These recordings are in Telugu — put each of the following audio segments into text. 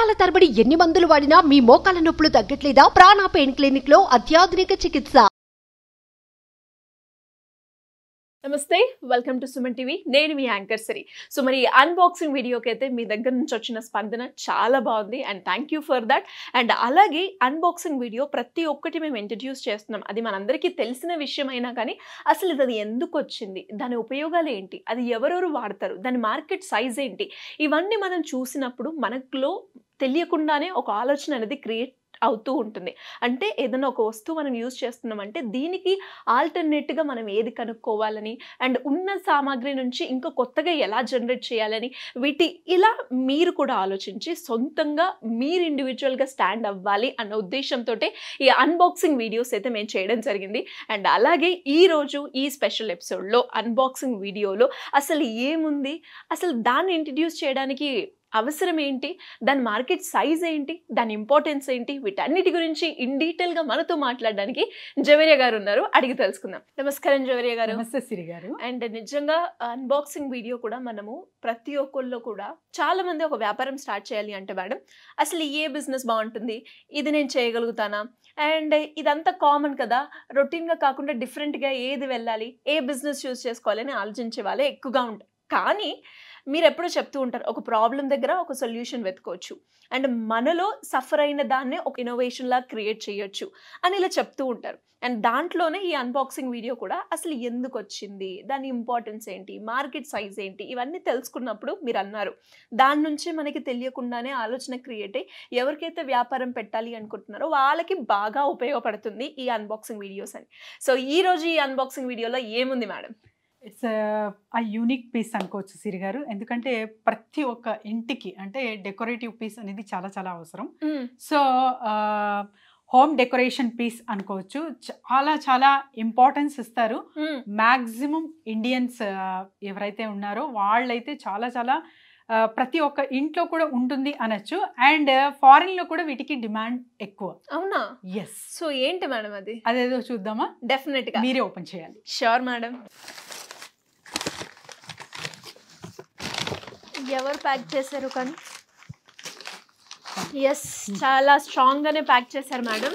సంవత్సరాల తరబడి ఎన్ని మందులు వాడినా మీ మోకాల నొప్పులు తగ్గట్లేదా ప్రాణ పెయిన్ క్లినిక్ లో అత్యాధునిక చికిత్స నమస్తే వెల్కమ్ టు సుమన్ టీవీ నేను మీ యాంకర్ సరి సో మరి అన్బాక్సింగ్ వీడియోకి అయితే మీ దగ్గర నుంచి వచ్చిన స్పందన చాలా బాగుంది and thank you for that and అలాగే అన్బాక్సింగ్ వీడియో ప్రతి ఒక్కటి మేము ఇంట్రడ్యూస్ చేస్తున్నాం అది మనందరికీ తెలిసిన విషయం అయినా కానీ అసలు ఇది అది ఎందుకు వచ్చింది దాని ఉపయోగాలు ఏంటి అది ఎవరెవరు వాడతారు దాని మార్కెట్ సైజ్ ఏంటి ఇవన్నీ మనం చూసినప్పుడు మనలో తెలియకుండానే ఒక ఆలోచన అనేది క్రియేట్ అవుతూ ఉంటుంది అంటే ఏదైనా ఒక వస్తువు మనం యూజ్ చేస్తున్నామంటే దీనికి ఆల్టర్నేట్గా మనం ఏది కనుక్కోవాలని అండ్ ఉన్న సామాగ్రి నుంచి ఇంకా కొత్తగా ఎలా జనరేట్ చేయాలని వీటి ఇలా మీరు కూడా ఆలోచించి సొంతంగా మీరు ఇండివిజువల్గా స్టాండ్ అవ్వాలి అన్న ఉద్దేశంతో ఈ అన్బాక్సింగ్ వీడియోస్ అయితే మేము చేయడం జరిగింది అండ్ అలాగే ఈరోజు ఈ స్పెషల్ ఎపిసోడ్లో అన్బాక్సింగ్ వీడియోలో అసలు ఏముంది అసలు దాన్ని ఇంట్రడ్యూస్ చేయడానికి అవసరం ఏంటి దాని మార్కెట్ సైజ్ ఏంటి దాని ఇంపార్టెన్స్ ఏంటి వీటన్నిటి గురించి ఇన్ డీటెయిల్గా మనతో మాట్లాడడానికి జవేరియ గారు ఉన్నారు అడిగి తెలుసుకుందాం నమస్కారం జవేరియ గారు సిరి గారు అండ్ నిజంగా అన్బాక్సింగ్ వీడియో కూడా మనము ప్రతి ఒక్కళ్ళు కూడా చాలా మంది ఒక వ్యాపారం స్టార్ట్ చేయాలి అంటే మేడం అసలు ఏ బిజినెస్ బాగుంటుంది ఇది నేను చేయగలుగుతానా అండ్ ఇదంతా కామన్ కదా రొటీన్గా కాకుండా డిఫరెంట్గా ఏది వెళ్ళాలి ఏ బిజినెస్ చూస్ చేసుకోవాలి అని ఆలోచించే వాళ్ళే ఎక్కువగా ఉంటాయి కానీ మీరు ఎప్పుడో చెప్తూ ఉంటారు ఒక ప్రాబ్లం దగ్గర ఒక సొల్యూషన్ వెతుకోవచ్చు అండ్ మనలో సఫర్ అయిన దాన్నే ఒక ఇన్నోవేషన్ లా క్రియేట్ చేయొచ్చు అని ఇలా చెప్తూ ఉంటారు అండ్ దాంట్లోనే ఈ అన్బాక్సింగ్ వీడియో కూడా అసలు ఎందుకు వచ్చింది దాని ఇంపార్టెన్స్ ఏంటి మార్కెట్ సైజ్ ఏంటి ఇవన్నీ తెలుసుకున్నప్పుడు మీరు అన్నారు దాని నుంచి మనకి తెలియకుండానే ఆలోచన క్రియేట్ అయ్యి ఎవరికైతే వ్యాపారం పెట్టాలి అనుకుంటున్నారో వాళ్ళకి బాగా ఉపయోగపడుతుంది ఈ అన్బాక్సింగ్ వీడియోస్ అని సో ఈరోజు ఈ అన్బాక్సింగ్ వీడియోలో ఏముంది madam it's a unique piece అనుకోవచ్చు సిరి గారు ఎందుకంటే ప్రతి ఒక్క ఇంటికి అంటే డెకరేటివ్ పీస్ అనేది చాలా చాలా అవసరం సో హోమ్ డెకరేషన్ పీస్ అనుకోవచ్చు చాలా చాలా ఇంపార్టెన్స్ ఇస్తారు మ్యాక్సిమం ఇండియన్స్ ఎవరైతే ఉన్నారో వాళ్ళైతే చాలా చాలా ప్రతి ఒక్క ఇంట్లో కూడా ఉంటుంది అనొచ్చు అండ్ ఫారిన్ లో కూడా వీటికి డిమాండ్ ఎక్కువ అవునా ఎస్ సో ఏంటి మేడం అది అదేదో చూద్దామా డెఫినెట్ గా మీరే ఓపెన్ చేయాలి షూర్ మేడం ఎవరు ప్యాక్ చేశారు కానీ ఎస్ చాలా స్ట్రాంగ్గానే ప్యాక్ చేశారు madam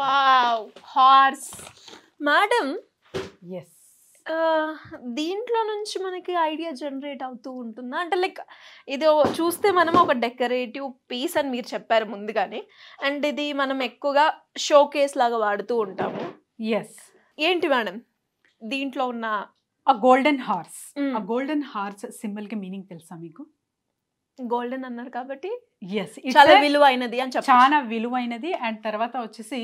wow horse madam yes దీంట్లో నుంచి మనకి ఐడియా జనరేట్ అవుతూ ఉంటుందా అంటే లైక్ ఇది చూస్తే మనం ఒక డెకరేటివ్ పీస్ అని మీరు చెప్పారు ముందుగానే అండ్ ఇది మనం ఎక్కువగా షో కేస్ లాగా వాడుతూ ఉంటాము ఎస్ ఏంటి మేడం దీంట్లో ఉన్న ఆ గోల్డెన్ హార్స్ ఆ గోల్డెన్ హార్స్ సింబల్కి మీనింగ్ తెలుసా మీకు గోల్డెన్ అన్నారు కాబట్టి ఎస్ చాలా విలువైనది అని చెప్పి చాలా విలువైనది అండ్ తర్వాత వచ్చేసి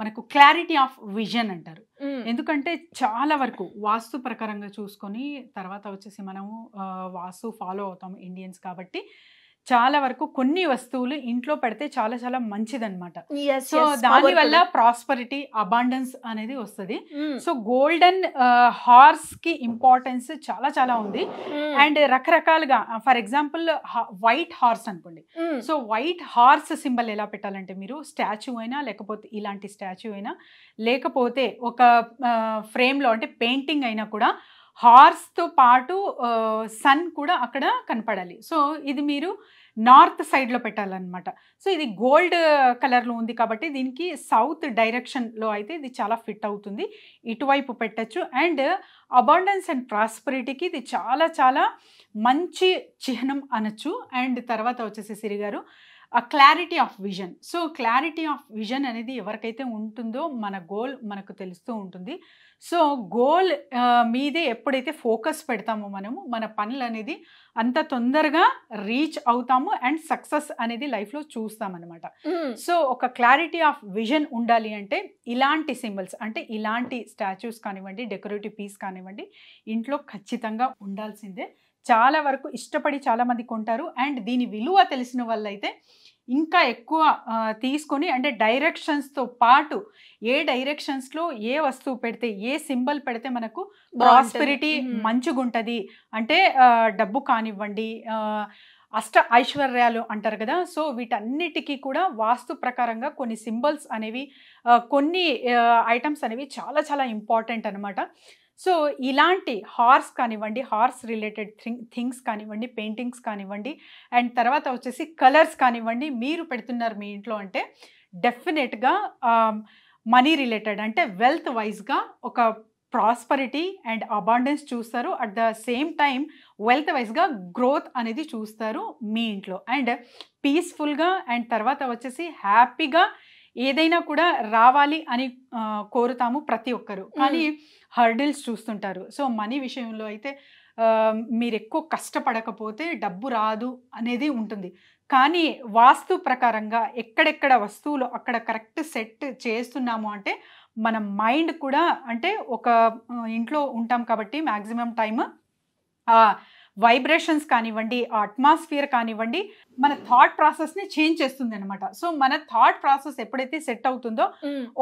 మనకు క్లారిటీ ఆఫ్ విజన్ అంటారు ఎందుకంటే చాలా వరకు వాస్తు ప్రకారంగా చూసుకొని తర్వాత వచ్చేసి మనము వాస్తు ఫాలో అవుతాం ఇండియన్స్ కాబట్టి చాలా వరకు కొన్ని వస్తువులు ఇంట్లో పెడితే చాలా చాలా మంచిదన్నమాట సో దాని వల్ల ప్రాస్పరిటీ అబాండెన్స్ అనేది వస్తుంది hmm. So golden horse uh, కి ఇంపార్టెన్స్ చాలా చాలా ఉంది అండ్ hmm. రకరకాలుగా ఫర్ ఎగ్జాంపుల్ వైట్ హార్స్ అనుకోండి hmm. So white horse symbol ఎలా పెట్టాలంటే మీరు స్టాచ్యూ అయినా లేకపోతే ఇలాంటి స్టాచ్యూ అయినా లేకపోతే ఒక ఫ్రేమ్ uh, లో అంటే పెయింటింగ్ అయినా కూడా హార్స్తో పాటు సన్ uh, కూడా అక్కడ కనపడాలి సో ఇది మీరు నార్త్ సైడ్లో పెట్టాలన్నమాట సో ఇది గోల్డ్ కలర్లో ఉంది కాబట్టి దీనికి సౌత్ డైరెక్షన్లో అయితే ఇది చాలా ఫిట్ అవుతుంది ఇటువైపు పెట్టచ్చు అండ్ అబాండెన్స్ అండ్ ప్రాస్పరిటీకి ఇది చాలా చాలా మంచి చిహ్నం అనొచ్చు అండ్ తర్వాత వచ్చేసి సిరి గారు clarity of vision so clarity of vision అనేది ఎవరికైతే ఉంటుందో మన గోల్ మనకు తెలుస్తూ ఉంటుంది సో గోల్ మీదే ఎప్పుడైతే ఫోకస్ పెడతామో మనము మన పనులు అనేది అంత తొందరగా రీచ్ అవుతాము అండ్ సక్సెస్ అనేది లైఫ్లో చూస్తామన్నమాట సో ఒక క్లారిటీ ఆఫ్ విజన్ ఉండాలి అంటే ఇలాంటి సింబల్స్ అంటే ఇలాంటి స్టాచ్యూస్ కానివ్వండి డెకరేటివ్ పీస్ కానివ్వండి ఇంట్లో ఖచ్చితంగా ఉండాల్సిందే చాలా వరకు ఇష్టపడి చాలామంది కొంటారు అండ్ దీని విలువ తెలిసిన వాళ్ళైతే ఇంకా ఎక్కువ తీసుకొని అంటే డైరెక్షన్స్తో పాటు ఏ డైరెక్షన్స్లో ఏ వస్తువు పెడితే ఏ సింబల్ పెడితే మనకు ప్రాస్పెరిటీ మంచిగుంటుంది అంటే డబ్బు కానివ్వండి అష్ట ఐశ్వర్యాలు అంటారు కదా సో వీటన్నిటికీ కూడా వాస్తు ప్రకారంగా కొన్ని సింబల్స్ అనేవి కొన్ని ఐటమ్స్ అనేవి చాలా చాలా ఇంపార్టెంట్ అనమాట సో ఇలాంటి హార్స్ కానివ్వండి హార్స్ రిలేటెడ్ థింగ్ థింగ్స్ కానివ్వండి పెయింటింగ్స్ కానివ్వండి అండ్ తర్వాత వచ్చేసి కలర్స్ కానివ్వండి మీరు పెడుతున్నారు మీ ఇంట్లో అంటే డెఫినెట్గా మనీ రిలేటెడ్ అంటే వెల్త్ వైజ్గా ఒక ప్రాస్పరిటీ అండ్ అబాండెన్స్ చూస్తారు at the same time wealth వైజ్గా గ్రోత్ అనేది చూస్తారు మీ ఇంట్లో అండ్ పీస్ఫుల్గా అండ్ తర్వాత వచ్చేసి హ్యాపీగా ఏదైనా కూడా రావాలి అని కోరుతాము ప్రతి ఒక్కరు కానీ హర్డిల్స్ చూస్తుంటారు సో మనీ విషయంలో అయితే మీరు ఎక్కువ కష్టపడకపోతే డబ్బు రాదు అనేది ఉంటుంది కానీ వాస్తు ప్రకారంగా ఎక్కడెక్కడ వస్తువులు అక్కడ కరెక్ట్ సెట్ చేస్తున్నాము అంటే మన మైండ్ కూడా అంటే ఒక ఇంట్లో ఉంటాం కాబట్టి మ్యాక్సిమం టైమ్ వైబ్రేషన్స్ కానివ్వండి ఆ అట్మాస్ఫియర్ కానివ్వండి మన థాట్ ప్రాసెస్ని చేంజ్ చేస్తుంది అనమాట సో మన థాట్ ప్రాసెస్ ఎప్పుడైతే సెట్ అవుతుందో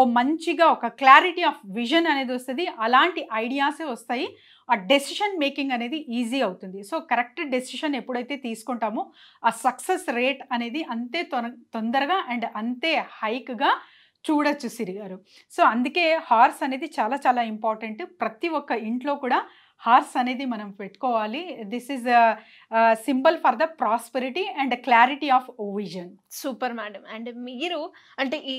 ఓ మంచిగా ఒక క్లారిటీ ఆఫ్ విజన్ అనేది వస్తుంది అలాంటి ఐడియాసే వస్తాయి ఆ డెసిషన్ మేకింగ్ అనేది ఈజీ అవుతుంది సో కరెక్ట్ డెసిషన్ ఎప్పుడైతే తీసుకుంటామో ఆ సక్సెస్ రేట్ అనేది అంతే తొందరగా అండ్ అంతే హైక్గా చూడొచ్చు సిరి గారు సో అందుకే హార్స్ అనేది చాలా చాలా ఇంపార్టెంట్ ప్రతి ఒక్క ఇంట్లో కూడా హార్స్ అనేది మనం పెట్టుకోవాలి this is symbol for the prosperity and clarity of vision super madam and మీరు అంటే ఈ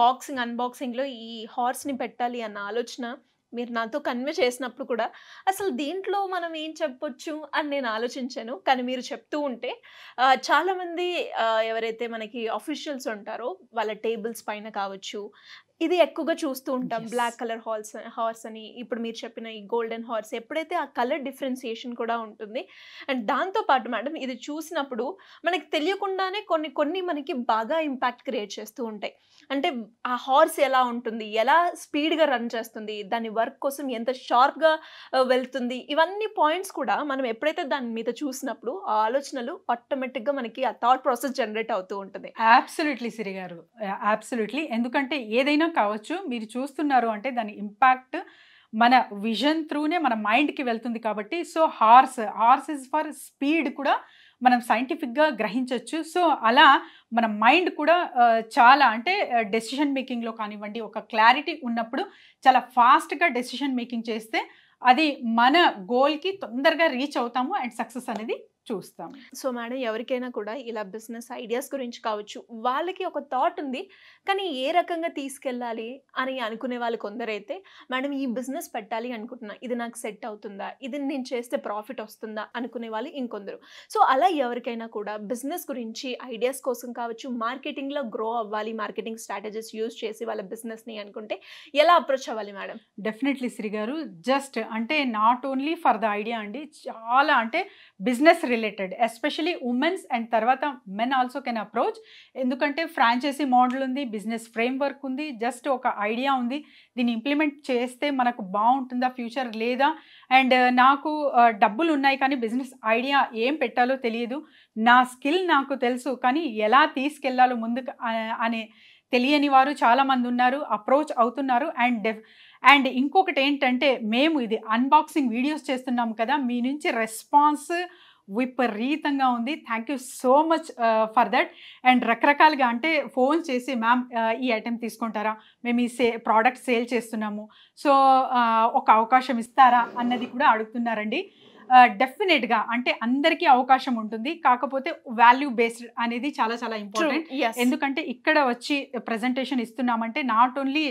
బాక్సింగ్ అన్బాక్సింగ్లో ఈ హార్స్ని పెట్టాలి అన్న ఆలోచన మీరు నాతో కన్వే చేసినప్పుడు కూడా అసలు దీంట్లో మనం ఏం చెప్పొచ్చు అని నేను ఆలోచించాను కానీ మీరు చెప్తూ ఉంటే చాలామంది ఎవరైతే మనకి అఫీషియల్స్ ఉంటారో వాళ్ళ టేబుల్స్ పైన కావచ్చు ఇది ఎక్కువగా చూస్తూ ఉంటాం బ్లాక్ కలర్ హాల్స్ హార్స్ అని ఇప్పుడు మీరు చెప్పిన ఈ గోల్డెన్ హార్స్ ఎప్పుడైతే ఆ కలర్ డిఫరెన్సియేషన్ కూడా ఉంటుంది అండ్ దాంతోపాటు మేడం ఇది చూసినప్పుడు మనకి తెలియకుండానే కొన్ని కొన్ని మనకి బాగా ఇంపాక్ట్ క్రియేట్ చేస్తూ ఉంటాయి అంటే ఆ హార్స్ ఎలా ఉంటుంది ఎలా స్పీడ్గా రన్ చేస్తుంది దాని వర్క్ కోసం ఎంత షార్ప్గా వెళ్తుంది ఇవన్నీ పాయింట్స్ కూడా మనం ఎప్పుడైతే దాని మీద చూసినప్పుడు ఆ ఆలోచనలు ఆటోమేటిక్గా మనకి ఆ థాట్ ప్రాసెస్ జనరేట్ అవుతూ ఉంటుంది అబ్సల్యూట్లీ సిరి గారు అబ్సల్యూట్లీ ఎందుకంటే ఏదైనా ఏదైనా కావచ్చు మీరు చూస్తున్నారు అంటే దాని ఇంపాక్ట్ మన విజన్ త్రూనే మన మైండ్కి వెళ్తుంది కాబట్టి so horse horse is for speed కూడా మనం సైంటిఫిక్గా గ్రహించవచ్చు సో అలా మన మైండ్ కూడా చాలా అంటే డెసిషన్ మేకింగ్లో కానివ్వండి ఒక క్లారిటీ ఉన్నప్పుడు చాలా ఫాస్ట్గా డెసిషన్ మేకింగ్ చేస్తే అది మన గోల్కి తొందరగా రీచ్ అవుతాము అండ్ సక్సెస్ అనేది చూస్తాం సో మేడం ఎవరికైనా కూడా ఇలా బిజినెస్ ఐడియాస్ గురించి కావచ్చు వాళ్ళకి ఒక థాట్ ఉంది కానీ ఏ రకంగా తీసుకెళ్ళాలి అని అనుకునే వాళ్ళు కొందరైతే మేడం ఈ బిజినెస్ పెట్టాలి అనుకుంటున్నా ఇది నాకు సెట్ అవుతుందా ఇది నేను చేస్తే ప్రాఫిట్ వస్తుందా అనుకునే వాళ్ళు ఇంకొందరు సో అలా ఎవరికైనా కూడా బిజినెస్ గురించి ఐడియాస్ కోసం కావచ్చు మార్కెటింగ్లో గ్రో అవ్వాలి మార్కెటింగ్ స్ట్రాటజీస్ యూజ్ చేసి వాళ్ళ బిజినెస్ని అనుకుంటే ఎలా అప్రోచ్ అవ్వాలి మేడం డెఫినెట్లీ శ్రీ గారు జస్ట్ అంటే not only for the idea అండి చాలా అంటే business related especially women's and తర్వాత మెన్ ఆల్సో కెన్ అప్రోచ్ ఎందుకంటే ఫ్రాంచైజీ మోడల్ ఉంది బిజినెస్ ఫ్రేమ్వర్క్ ఉంది జస్ట్ ఒక ఐడియా ఉంది దీన్ని ఇంప్లిమెంట్ చేస్తే మనకు బాగుంటుందా ఫ్యూచర్ లేదా అండ్ uh, నాకు uh, డబ్బులు ఉన్నాయి కానీ బిజినెస్ ఐడియా ఏం పెట్టాలో తెలియదు నా స్కిల్ నాకు తెలుసు కానీ ఎలా తీసుకెళ్లాలో ముందుకు అనే తెలియని వారు చాలామంది ఉన్నారు అప్రోచ్ అవుతున్నారు అండ్ డెఫ్ అండ్ ఇంకొకటి ఏంటంటే మేము ఇది అన్బాక్సింగ్ వీడియోస్ చేస్తున్నాం కదా మీ నుంచి రెస్పాన్స్ విపరీతంగా ఉంది thank you so much for that and రకరకాలుగా అంటే ఫోన్ చేసి మ్యామ్ uh, ఈ ఐటెం తీసుకుంటారా మేము ఈ సే ప్రోడక్ట్ సేల్ చేస్తున్నాము సో uh, ఒక అవకాశం ఇస్తారా అన్నది కూడా అడుగుతున్నారండి డెఫినెట్గా అంటే అందరికీ అవకాశం ఉంటుంది కాకపోతే వాల్యూ బేస్డ్ అనేది చాలా చాలా ఇంపార్టెంట్ ఎందుకంటే ఇక్కడ వచ్చి ప్రజెంటేషన్ ఇస్తున్నామంటే నాట్ ఓన్లీ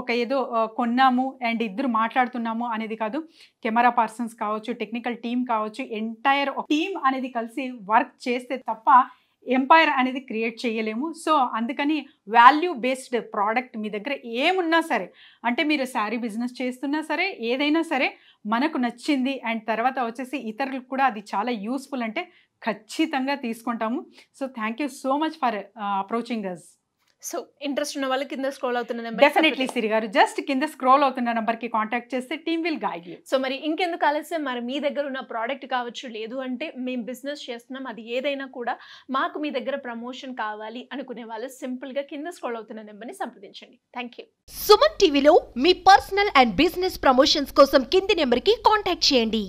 ఒక ఏదో కొన్నాము అండ్ ఇద్దరు మాట్లాడుతున్నాము అనేది కాదు కెమెరా పర్సన్స్ కావచ్చు టెక్నికల్ టీమ్ కావచ్చు ఎంటైర్ టీమ్ అనేది కలిసి వర్క్ చేస్తే తప్ప ఎంపైర్ అనేది క్రియేట్ చేయలేము సో అందుకని వాల్యూ బేస్డ్ ప్రోడక్ట్ మీ దగ్గర ఏమున్నా సరే అంటే మీరు శారీ బిజినెస్ చేస్తున్నా సరే ఏదైనా సరే మనకు నచ్చింది అండ్ తర్వాత వచ్చేసి ఇతరులకు కూడా అది చాలా యూస్ఫుల్ అంటే ఖచ్చితంగా తీసుకుంటాము so thank you so much for approaching us so interest ఉన్న వాళ్ళు కింద స్క్రోల్ అవుతున్న నెంబర్ డెఫినెట్లీ సిరి గారు జస్ట్ కింద స్క్రోల్ అవుతున్న నెంబర్కి కాంటాక్ట్ చేస్తే team will guide you so మరి ఇంకెందుకు ఆలస్యం మరి మీ దగ్గర ఉన్న ప్రోడక్ట్ కావచ్చు లేదు అంటే మేము బిజినెస్ చేస్తున్నాం అది ఏదైనా కూడా మాకు మీ దగ్గర ప్రమోషన్ కావాలి అనుకునే వాళ్ళు సింపుల్గా కింద స్క్రోల్ అవుతున్న నెంబర్ని సంప్రదించండి థ్యాంక్ యూ సుమన్ టీవీలో మీ పర్సనల్ అండ్ బిజినెస్ ప్రమోషన్స్ కోసం కింది నెంబర్కి కాంటాక్ట్ చేయండి